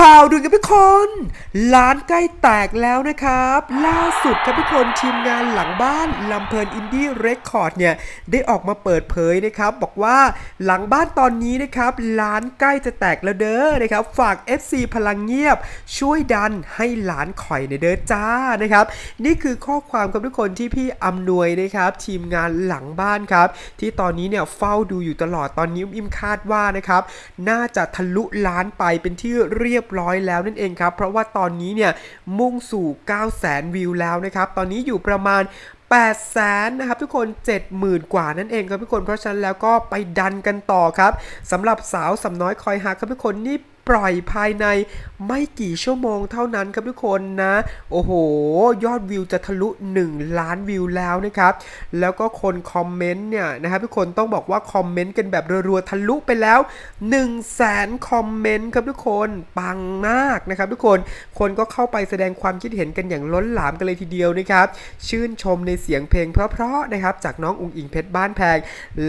ข่าวด่วนับพี่คนร้านใกล้แตกแล้วนะครับ ล่าสุดครับพี่คนทีมงานหลังบ้านลำเพลินอินดี้เรคคอร์ดเนี่ยได้ออกมาเปิดเผยนะครับ บอกว่าหลังบ้านตอนนี้นะครับร้านใกล้จะแตกแล้วเด้อนะครับฝาก FC พลังเงียบช่วยดันให้หลานข่อยในเด้อจ้านะครับนี่คือข้อความครับทุกคนที่พี่อำนวยนะครับทีมงานหลังบ้านครับที่ตอนนี้เนี่ยเฝ้าดูอยู่ตลอด ตอนนี้อิมคาดว่านะครับน่าจะทะลุล้านไปเป็นที่เรียบร้อยแล้ว นั่นเองครับเพราะว่าตอนนี้เนี่ยมุ่งสู่9 0 0 0 0 0วิวแล้วนะครับตอนนี้อยู่ประมาณ8แสนนะครับทุกคน70,000กว่านั่นเอง ครับทุกคนเพราะฉะนั้นแล้วก็ไปดันกันต่อครับสำหรับสาวสำน้อยคอยหักครับทุกคนนี่ปล่อยภายในไม่กี่ชั่วโมงเท่านั้นครับทุกคนนะโอ้โห ยอดวิวจะทะลุ1ล้านวิวแล้วนะครับแล้วก็คนคอมเมนต์เนี่ยนะครับทุกคนต้องบอกว่าคอมเมนต์กันแบบรัวๆทะลุไปแล้ว1 0 0 0 0แสนคอมเมนต์ครับทุกคนปังมากนะครับทุกคนคนก็เข้าไปแสดงความคิดเห็นกันอย่างล้นหลามกันเลยทีเดียวนะครับชื่นชมในเสียงเพลงเพราะๆนะครับจากน้องอุงอิงเพชรบ้านแพง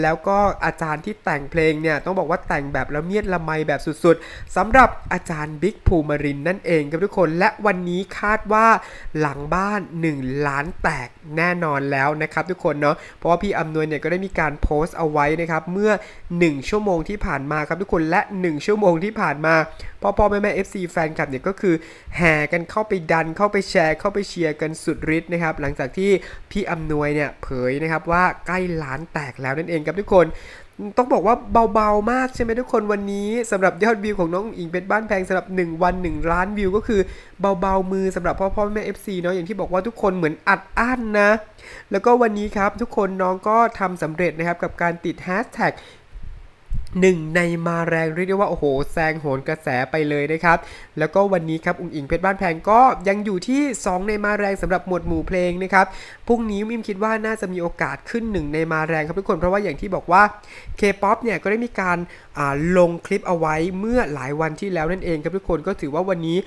แล้วก็อาจารย์ที่แต่งเพลงเนี่ยต้องบอกว่าแต่งแบบละเมียดละไมแบบสุดๆ สำหรับอาจารย์บิ๊กผููมารินนั่นเองครับทุกคนและวันนี้คาดว่าหลังบ้าน 1 ล้านแตกแน่นอนแล้วนะครับทุกคนเนาะเพราะว่าพี่อำนวยเนี่ยก็ได้มีการโพสต์เอาไว้นะครับเมื่อ 1 ชั่วโมงที่ผ่านมาครับทุกคนและ 1 ชั่วโมงที่ผ่านมาพ่อพ่อแม่แม่เอฟซีแฟนคลับเนี่ยก็คือแห่กันเข้าไปดันเข้าไปแชร์เข้าไปเชียร์กันสุดฤทธิ์นะครับหลังจากที่พี่อำนวยเนี่ยเผยนะครับว่าใกล้ล้านแตกแล้วนั่นเองครับทุกคนต้องบอกว่าเบาๆ มากใช่ไหมทุกคนวันนี้ สำหรับยอดวิวของน้องอิงเป็นบ้านแพงสำหรับ 1 วัน 1 ล้านวิว ก็คือเบาๆมือสำหรับพ่อพ่อแม่ FC เนาะอย่างที่บอกว่าทุกคนเหมือนอัดอั้นนะ แล้วก็วันนี้ครับทุกคนน้องก็ทำสำเร็จนะครับกับการติดแฮชแท็กหนึ่งในมาแรงเรียกได้ ว่าโอ้โหแซงโหนกระแสไปเลยนะครับ แล้วก็วันนี้ครับอุ้งอิงเพชรบ้านแพงก็ยังอยู่ที่ 2 ในมาแรงสำหรับหมวดหมู่เพลงนะครับพรุ่งนี้มิมคิดว่าน่าจะมีโอกาสขึ้นหนึ่งในมาแรงครับทุกคนเพราะว่าอย่างที่บอกว่า K-POP เนี่ยก็ได้มีการลงคลิปเอาไว้เมื่อหลายวันที่แล้วนั่นเองครับทุกคนก็ถือว่าวันนี้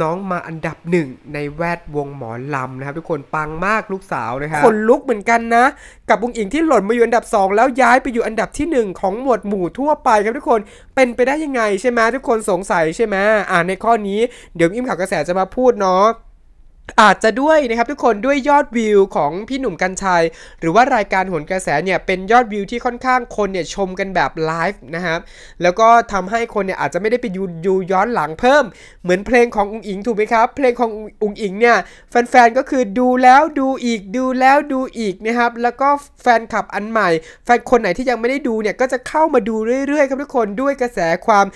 น้องมาอันดับหนึ่งในแวดวงหมอลำนะครับทุกคนปังมากลูกสาวนะครับคนลุกเหมือนกันนะ กับบุงอิงที่หล่นมาอยู่อันดับ 2 แล้วย้ายไปอยู่อันดับที่ 1 ของหมวดหมู่ทั่วไปครับทุกคนเป็นไปได้ยังไงใช่ไหมทุกคนสงสัยใช่ไหมอ่าในข้อนี้เดี๋ยวอิมข่าวกระแสจะมาพูดเนาะอาจจะด้วยนะครับทุกคนด้วยยอดวิวของพี่หนุ่มกัญชัยหรือว่ารายการหนกระแสเนี่ยเป็นยอดวิวที่ค่อนข้างคนเนี่ยชมกันแบบไลฟ์นะครับ แล้วก็ทำให้คนเนี่ยอาจจะไม่ได้ไปยูยูย้อนหลังเพิ่ม เหมือนเพลงของอุงอิงถูกไหมครับเพลงของอุงอิงเนี่ยแฟนๆก็คือดูแล้วดูอีกดูแล้วดูอีกนะครับ แล้วก็แฟนคลับอันใหม่ แฟนคนไหนที่ยังไม่ได้ดูเนี่ยก็จะเข้ามาดูเรื่อยๆ ครับทุกคนด้วยกระแสความ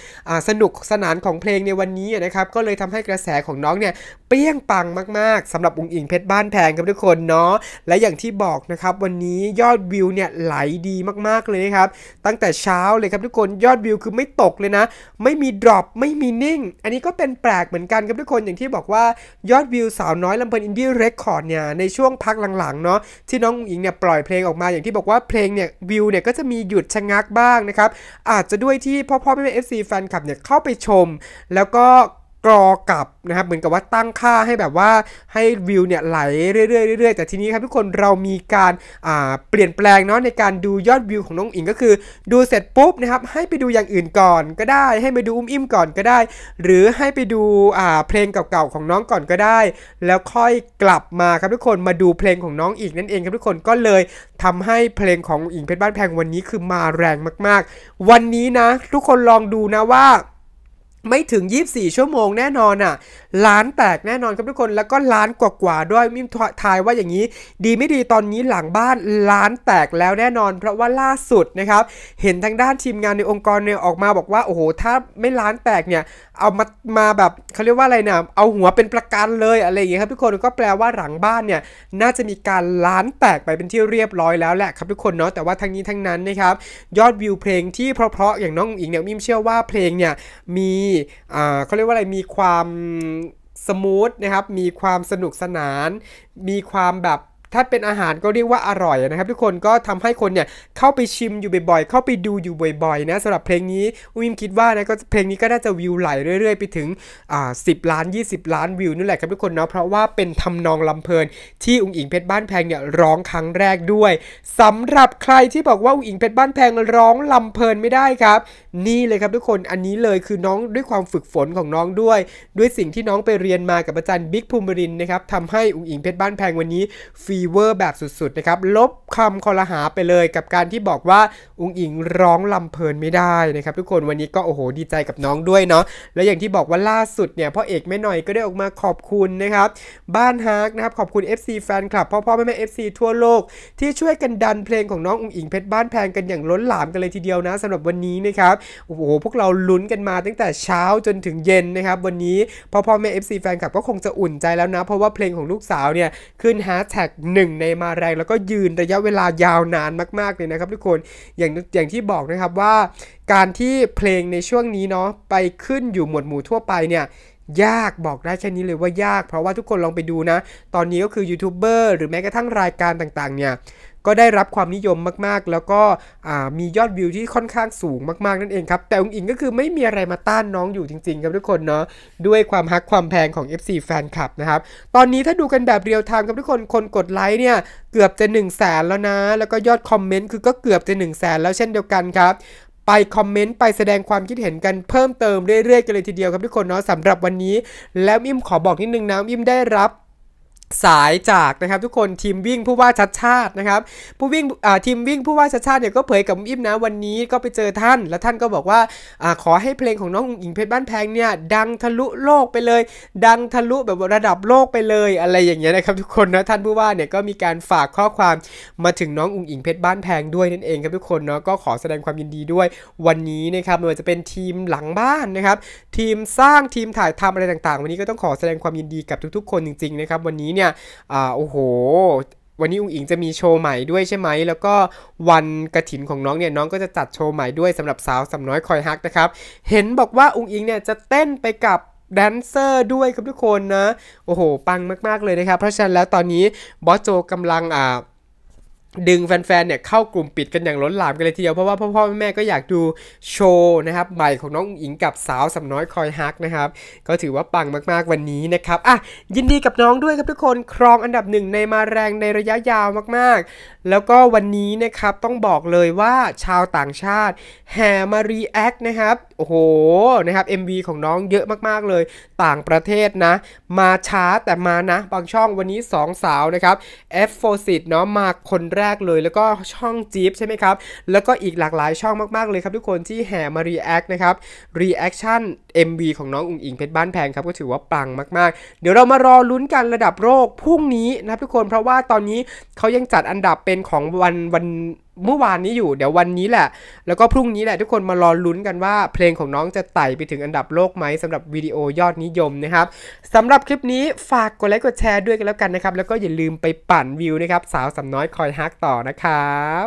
สนุกสนานของเพลงในวันนี้นะครับก็เลยทำให้กระแสของน้องเนี่ยปี้ยง ปังมาก ๆสำหรับองค์อิงเพชรบ้านแพงครับทุกคนเนาะและอย่างที่บอกนะครับวันนี้ยอดวิวเนี่ยไหลดีมากๆเลยนะครับตั้งแต่เช้าเลยครับทุกคนยอดวิวคือไม่ตกเลยนะ ไม่มีดรอปไม่มีนิ่งอันนี้ก็เป็นแปลกเหมือนกันครับทุกคนอย่างที่บอกว่ายอดวิวสาวน้อยลำเพลินอินดี้เรคคอร์ดเนี่ยในช่วงพักหลังๆเนาะที่น้ององอิงเนี่ยปล่อยเพลงออกมาอย่างที่บอกว่าเพลงเนี่ยวิวเนี่ยก็จะมีหยุดชะงักบ้างนะครับอาจจะด้วยที่พ่อๆแม่แเอฟซีแฟนคลับเนี่ยเข้าไปชมแล้วก็กรอกลับนะครับเหมือนกับว่าตั้งค่าให้แบบว่าให้วิวเนี่ยไหลเรื่อยๆเรื่อยๆแต่ทีนี้ครับทุกคนเรามีการเปลี่ยนแปลงเนาะในการดูยอดวิวของน้องอิงก็คือดูเสร็จปุ๊บนะครับให้ไปดูอย่างอื่นก่อนก็ได้ ให้ไปดูอุ้มอิ่มก่อนก็ได้ หรือให้ไปดูเพลงเก่าๆของน้องก่อนก็ได้ แล้วค่อยกลับมาครับทุกคนมาดูเพลงของน้องอีกนั่นเองครับ ทุกคนก็เลยทำให้เพลงของอิงเพชรบ้านแพงวันนี้คือมาแรงมาก ๆ วันนี้นะ ทุกคนลองดูนะว่าไม่ถึง 24 ชั่วโมงแน่นอนอ่ะล้านแตกแน่นอนครับทุกคนแล้วก็ล้านกว่าๆด้วยมิมทายว่าอย่างนี้ ดีไม่ดีตอนนี้หลังบ้านล้านแตกแล้วแน่นอน เพราะว่าล่าสุดนะครับเห็นทางด้านทีมงานในองค์กรเนี่ยออกมาบอกว่าโอ้โหถ้าไม่ล้านแตกเนี่ยเอามามาแบบเขาเรียกว่าอะไรนะเอาหัวเป็นประกันเลยอะไรอย่างนี้ครับทุกคนก็แปลว่าหลังบ้านเนี่ยน่าจะมีการล้านแตกไปเป็นที่เรียบร้อยแล้วแหละครับทุกคนเนาะแต่ว่าทั้งนี้ทั้งนั้นนะครับยอดวิวเพลงที่เพราะๆอย่างน้องอิงเนี่ยมิมเชื่อว่าเพลงเนี่ยมีเขาเรียกว่าอะไร มีความสมูทนะครับ มีความสนุกสนาน มีความแบบถ้าเป็นอาหารก็เรียกว่าอร่อยนะครับ ทุกคนก็ทำให้คนเนี่ยเข้าไปชิมอยู่บ่อยๆ เข้าไปดูอยู่บ่อยๆนะสำหรับเพลงนี้วิมคิดว่านะก็เพลงนี้ก็น่าจะวิวไหลเรื่อยๆไปถึงอ่าสิบล้าน 20ล้านวิวนั่นแหละครับทุกคนเนาะเพราะว่าเป็นทำนองลำเพลินที่อุ๋งอิงเพชรบ้านแพงเนี่ยร้องครั้งแรกด้วย สำหรับใครที่บอกว่าอุ๋งอิงเพชรบ้านแพงร้องลำเพลินไม่ได้ครับ นี่เลยครับทุกคนอันนี้เลยคือน้องด้วยความฝึกฝนของน้องด้วย ด้วยสิ่งที่น้องไปเรียนมากับอาจารย์บิ๊กภูมิรินนะครับทำให้อุ๋งอิงเพชรบ้านแพงวันนี้ฟีีเวอร์แบบสุดๆนะครับลบคำคอลหาไปเลยกับการที่บอกว่า อุงอิงร้องลำเพลินไม่ได้นะครับทุกคนวันนี้ก็โอ้โหดีใจกับน้องด้วยเนาะและอย่างที่บอกว่าล่าสุดเนี่ยพ่อเอกแม่หน่อยก็ได้ออกมาขอบคุณนะครับบ้านฮาร์กนะครับขอบคุณ FC แฟนคลับพ่อพ่อแม่แม่ FC ทั่วโลกที่ช่วยกันดันเพลงของน้อง อุงอิงเพชรบ้านแพงกันอย่างล้นหลามกันเลยทีเดียวนะสำหรับวันนี้นะครับโอ้โหพวกเราลุ้นกันมา ตั้งแต่เช้าจนถึงเย็นนะครับวันนี้พ่อพ่อแม่ FC แฟนคลับก็คงจะอุ่นใจแล้วนะเพราะว่าเพลงของลูกสาวเนี่ยขึ้นแฮชแท็กหนึ่งในมาแรงแล้วก็ยืนระยะเวลายาวนานมากๆเลยนะครับทุกคน อย่างอย่างที่บอกนะครับว่าการที่เพลงในช่วงนี้เนาะไปขึ้นอยู่หมวดหมู่ทั่วไปเนี่ยยากบอกได้แค่นี้เลยว่ายากเพราะว่าทุกคนลองไปดูนะ ตอนนี้ก็คือยูทูบเบอร์หรือแม้กระทั่งรายการต่างๆ เนี่ยก็ได้รับความนิยมมากๆ แล้วก็มียอดวิวที่ค่อนข้างสูงมากๆ นั่นเองครับ แต่องอิงก็คือไม่มีอะไรมาต้านน้องอยู่จริง ๆ ครับทุกคนเนาะ ด้วยความฮักความแพงของ FC แฟนคลับนะครับ ตอนนี้ถ้าดูกันแบบเรียลไทม์ครับทุกคน คนกดไลค์เนี่ยเกือบจะ1นึ่งแสนแล้วนะ แล้วก็ยอดคอมเมนต์คือก็เกือบจะ1นึ่งแสนแล้วเช่นเดียวกันครับ ไปคอมเมนต์ไปแสดงความคิดเห็นกันเพิ่มเติมเรื่อยๆ กันเลยทีเดียวครับทุกคนเนาะสำหรับวันนี้แล้วอิมขอบอกนิดนึงนะอิมได้รับสายจากนะครับทุกคนทีมวิ่งผู้ว่าชัดชาตินะครับ ผู้วิ่งทีมวิ่งผู้ว่าชัดชาติเนี่ยก็เผยกับอิ่มนะ วันนี้ก็ไปเจอท่านและท่านก็บอกว่าอขอให้เพลงของน้องหญิงเพชรบ้านแพงเนี่ยดังทะลุโลกไปเลย ดังทะลุแบบระดับโลกไปเลยอะไรอย่างเงี้ยนะครับทุกคนนะท่านผู้ว่าเนี่ยก็มีการฝากข้อความมาถึงน้องอุ๋งอิงเพชรบ้านแพงด้วยนั่นเองครับ ทุกคนเนาะก็ขอแสดงความยินดีด้วยวันนี้นะครับไม่ว่าจะเป็นทีมหลังบ้านนะครับทีมสร้างทีมถ่ายทำอะไรต่างๆวันนี้ก็ต้องขอแสดงความยินดีกับทุกๆคนจริงๆนะครับวันนี้เนี่ยเนี่ยอ่าโอ้โห วันนี้อุ้งอิงจะมีโชว์ใหม่ด้วยใช่ไหม แล้วก็วันกระถินของน้องเนี่ยน้องก็จะจัดโชว์ใหม่ด้วยสำหรับสาวสำน้อยคอยฮักนะครับ เห็นบอกว่าอุ้งอิงเนี่ยจะเต้นไปกับแดนเซอร์ด้วยครับทุกคนนะ โอ้โห ปังมากๆเลยนะครับ เพราะฉะนั้นแล้วตอนนี้บอสโจกำลังอ่าดึงแฟนๆ เนี่ยเข้ากลุ่มปิดกันอย่างล้นหลามกันเลยทีเดียวเพราะว่าพ่อพ่อแม่ก็อยากดูโชว์นะครับใหม่ของน้องอิงกับสาวสบน้อยคอยฮักนะครับก็ถือว่าปังมากๆวันนี้นะครับอ่ะยินดีกับน้องด้วยครับทุกคนครองอันดับหนึ่งในมาแรงในระยะยาวมากๆ แล้วก็วันนี้นะครับต้องบอกเลยว่าชาวต่างชาติแห่มารีแอคนะครับโอ้โหนะครับ MV ของน้องเยอะมากๆเลยต่างประเทศนะมาช้าแต่มานะ บางช่องวันนี้ 2 สาวนะครับ F4 สิตเนาะมาคนแรกแรกเลยแล้วก็ช่องจี๊ใช่ไหมครับแล้วก็อีกหลากหลายช่องมาก ๆ เลยครับทุกคนที่แห่มารีแอคนะครับรีแอคชั่น MV ของน้องอุ๋งอิงเพชรบ้านแพงครับก็ถือว่าปังมากๆ เดี๋ยวเรามารอลุ้นกันระดับโลกพรุ่งนี้นะครับ ทุกคนเพราะว่าตอนนี้เขายังจัดอันดับเป็นของวันวันเมื่อวานนี้อยู่เดี๋ยววันนี้แหละ แล้วก็พรุ่งนี้แหละทุกคนมารอลุ้นกันว่า เพลงของน้องจะไต่ไปถึงอันดับโลกไหมสำหรับวิดีโอยอดนิยมนะครับสำหรับคลิปนี้ฝากกดไลค์กดแชร์ด้วยกันแล้วกันนะครับ แล้วก็อย่าลืมไปปั่นวิวนะครับสาวสำน้อยคอยฮักต่อนะครับ